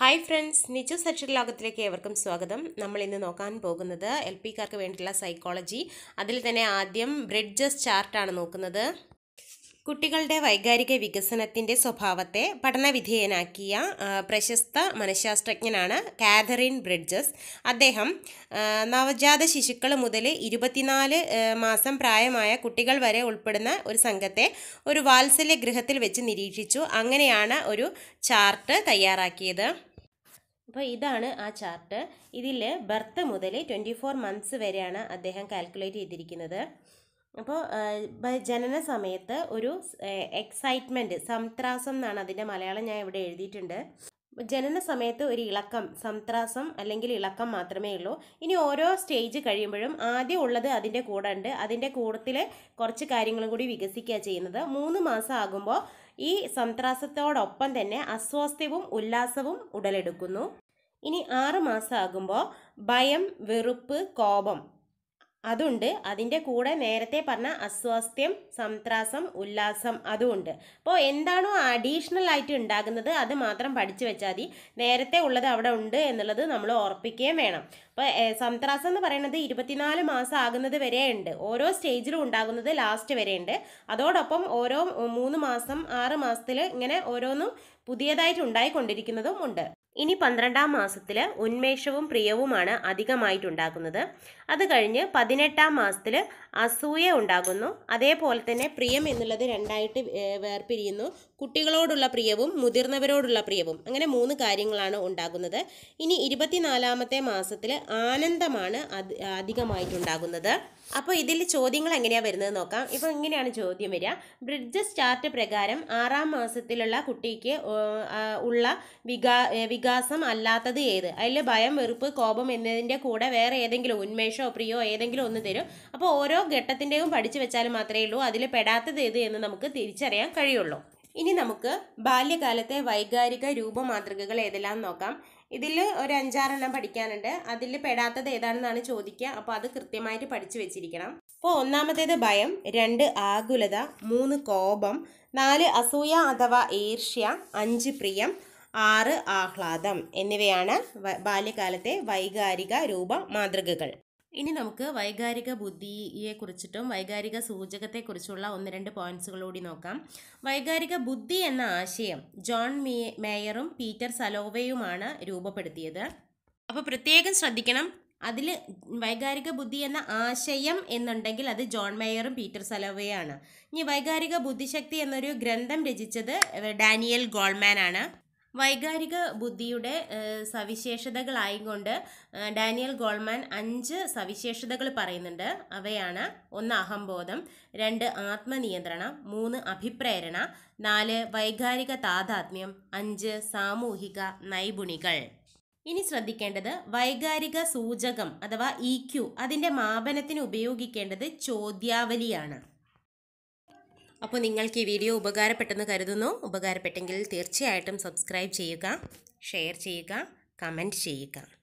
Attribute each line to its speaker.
Speaker 1: hi friends Niju Sachin ലോകത്തിലേക്ക് ഏവർക്കും സ്വാഗതം നമ്മൾ ഇന്ന് നോക്കാൻ പോകുന്നത് എൽ പിക്കാർക്ക് വേണ്ടിയിട്ടുള്ള സൈക്കോളജി അതിൽ തന്നെ ആദ്യം ബ്രിഡ്ജസ് ചാർട്ടാണ് നോക്കുന്നത് കുട്ടികളുടെ വൈകാരിക വികസനത്തിൻ്റെ സ്വഭാവത്തെ പഠനവിധേയനാക്കിയ പ്രശസ്ത മനഃശാസ്ത്രജ്ഞനാണ് കാതറിൻ ബ്രിഡ്ജസ് അദ്ദേഹം നവജാത ശിശുക്കൾ മുതൽ ഇരുപത്തിനാല് മാസം പ്രായമായ കുട്ടികൾ വരെ ഉൾപ്പെടുന്ന ഒരു സംഘത്തെ ഒരു വാത്സല്യ ഗൃഹത്തിൽ വെച്ച് നിരീക്ഷിച്ചു അങ്ങനെയാണ് ഒരു ചാർട്ട് തയ്യാറാക്കിയത് അപ്പോൾ ഇതാണ് ആ ചാർട്ട് ഇതിൽ ബർത്ത് മുതൽ ട്വൻറ്റി ഫോർ മന്ത്സ് വരെയാണ് അദ്ദേഹം കാൽക്കുലേറ്റ് ചെയ്തിരിക്കുന്നത് അപ്പോൾ ജനന സമയത്ത് ഒരു എക്സൈറ്റ്മെൻറ്റ് സംത്രാസം എന്നാണ് അതിൻ്റെ മലയാളം ഞാൻ ഇവിടെ എഴുതിയിട്ടുണ്ട് ജനന സമയത്ത് ഒരു ഇളക്കം സംത്രാസം അല്ലെങ്കിൽ ഇളക്കം മാത്രമേ ഉള്ളൂ ഇനി ഓരോ സ്റ്റേജ് കഴിയുമ്പോഴും ആദ്യം ഉള്ളത് അതിൻ്റെ കൂടെ ഉണ്ട് അതിൻ്റെ കൂടത്തിൽ കുറച്ച് കാര്യങ്ങളും കൂടി വികസിക്കുക ചെയ്യുന്നത് മൂന്ന് മാസം ആകുമ്പോൾ ഈ സംത്രാസത്തോടൊപ്പം തന്നെ അസ്വാസ്ഥ്യവും ഉല്ലാസവും ഉടലെടുക്കുന്നു ഇനി ആറ് മാസമാകുമ്പോൾ ഭയം വെറുപ്പ് കോപം അതുണ്ട് അതിൻ്റെ കൂടെ നേരത്തെ പറഞ്ഞ അസ്വാസ്ഥ്യം സംത്രാസം ഉല്ലാസം അതുമുണ്ട് അപ്പോൾ എന്താണോ അഡീഷണൽ ആയിട്ട് ഉണ്ടാകുന്നത് അത് മാത്രം പഠിച്ചു വെച്ചാൽ മതി നേരത്തെ ഉള്ളത് അവിടെ ഉണ്ട് എന്നുള്ളത് നമ്മൾ ഓർപ്പിക്കുകയും വേണം അപ്പോൾ സംത്രാസം എന്ന് പറയുന്നത് ഇരുപത്തിനാല് മാസം ആകുന്നത് വരെ ഉണ്ട് ഓരോ സ്റ്റേജിലും ഉണ്ടാകുന്നത് ലാസ്റ്റ് വരെ ഉണ്ട് അതോടൊപ്പം ഓരോ മൂന്ന് മാസം ആറ് മാസത്തിൽ ഇങ്ങനെ ഓരോന്നും പുതിയതായിട്ട് ഉണ്ടായിക്കൊണ്ടിരിക്കുന്നതും ഉണ്ട് ഇനി പന്ത്രണ്ടാം മാസത്തിൽ ഉന്മേഷവും പ്രിയവുമാണ് അധികമായിട്ടുണ്ടാകുന്നത് അത് കഴിഞ്ഞ് പതിനെട്ടാം മാസത്തിൽ അസൂയ ഉണ്ടാകുന്നു അതേപോലെ തന്നെ പ്രിയം എന്നുള്ളത് രണ്ടായിട്ട് വേർപിരിയുന്നു കുട്ടികളോടുള്ള പ്രിയവും മുതിർന്നവരോടുള്ള പ്രിയവും അങ്ങനെ മൂന്ന് കാര്യങ്ങളാണ് ഉണ്ടാകുന്നത് ഇനി ഇരുപത്തിനാലാമത്തെ മാസത്തിൽ ആനന്ദമാണ് അധികമായിട്ടുണ്ടാകുന്നത് അപ്പോൾ ഇതിൽ ചോദ്യങ്ങൾ എങ്ങനെയാണ് വരുന്നത് നോക്കാം ഇപ്പോൾ ഇങ്ങനെയാണ് ചോദ്യം വരിക ബ്രിഡ്ജ് സ്റ്റാർട്ട് പ്രകാരം ആറാം മാസത്തിലുള്ള കുട്ടിക്ക് ഉള്ള വിക വികാസം അല്ലാത്തത് ഏത് അതിൽ ഭയം വെറുപ്പ് കോപം എന്നതിൻ്റെ കൂടെ വേറെ ഏതെങ്കിലും ഉന്മേഷമോ പ്രിയോ ഏതെങ്കിലും ഒന്ന് തരും അപ്പോൾ ഓരോ ഘട്ടത്തിൻ്റെയും പഠിച്ചു വെച്ചാൽ മാത്രമേ ഉള്ളൂ അതിൽ പെടാത്തത് ഏത് എന്ന് നമുക്ക് തിരിച്ചറിയാൻ കഴിയുള്ളൂ ഇനി നമുക്ക് ബാല്യകാലത്തെ വൈകാരിക രൂപ മാതൃകകൾ ഏതെല്ലാം നോക്കാം ഇതിൽ ഒരു അഞ്ചാറെണ്ണം പഠിക്കാനുണ്ട് അതിൽ പെടാത്തത് ഏതാണെന്നാണ് ചോദിക്കുക അപ്പോൾ അത് കൃത്യമായിട്ട് പഠിച്ചു വെച്ചിരിക്കണം അപ്പോൾ ഒന്നാമത്തേത് ഭയം രണ്ട് ആകുലത മൂന്ന് കോപം നാല് അസൂയ അഥവാ ഈർഷ്യ അഞ്ച് പ്രിയം ആറ് ആഹ്ലാദം എന്നിവയാണ് ബാല്യകാലത്തെ വൈകാരിക രൂപ മാതൃകകൾ ഇനി നമുക്ക് വൈകാരിക ബുദ്ധിയെ കുറിച്ചിട്ടും വൈകാരിക സൂചകത്തെക്കുറിച്ചുള്ള ഒന്ന് രണ്ട് പോയിന്റ്സുകളൂടി നോക്കാം വൈകാരിക ബുദ്ധി എന്ന ആശയം ജോൺ മേയറും പീറ്റർ സലോവയുമാണ് രൂപപ്പെടുത്തിയത് അപ്പോൾ പ്രത്യേകം ശ്രദ്ധിക്കണം അതിൽ വൈകാരിക ബുദ്ധി എന്ന ആശയം എന്നുണ്ടെങ്കിൽ അത് ജോൺ മേയറും പീറ്റർ സലോവയാണ് ഇനി വൈകാരിക ബുദ്ധിശക്തി എന്നൊരു ഗ്രന്ഥം രചിച്ചത് ഡാനിയൽ ഗോൾമാൻ ആണ് വൈകാരിക ബുദ്ധിയുടെ സവിശേഷതകളായിക്കൊണ്ട് ഡാനിയൽ ഗോൾമാൻ അഞ്ച് സവിശേഷതകൾ പറയുന്നുണ്ട് അവയാണ് ഒന്ന് അഹംബോധം രണ്ട് ആത്മനിയന്ത്രണം മൂന്ന് അഭിപ്രേരണ നാല് വൈകാരിക താതാത്മ്യം അഞ്ച് സാമൂഹിക നൈപുണികൾ ഇനി ശ്രദ്ധിക്കേണ്ടത് വൈകാരിക സൂചകം അഥവാ ഇ e ക്യു അതിൻ്റെ മാപനത്തിന് ഉപയോഗിക്കേണ്ടത് ചോദ്യാവലിയാണ് അപ്പോൾ നിങ്ങൾക്ക് ഈ വീഡിയോ ഉപകാരപ്പെട്ടെന്ന് കരുതുന്നു ഉപകാരപ്പെട്ടെങ്കിൽ തീർച്ചയായിട്ടും സബ്സ്ക്രൈബ് ചെയ്യുക ഷെയർ ചെയ്യുക കമൻറ്റ് ചെയ്യുക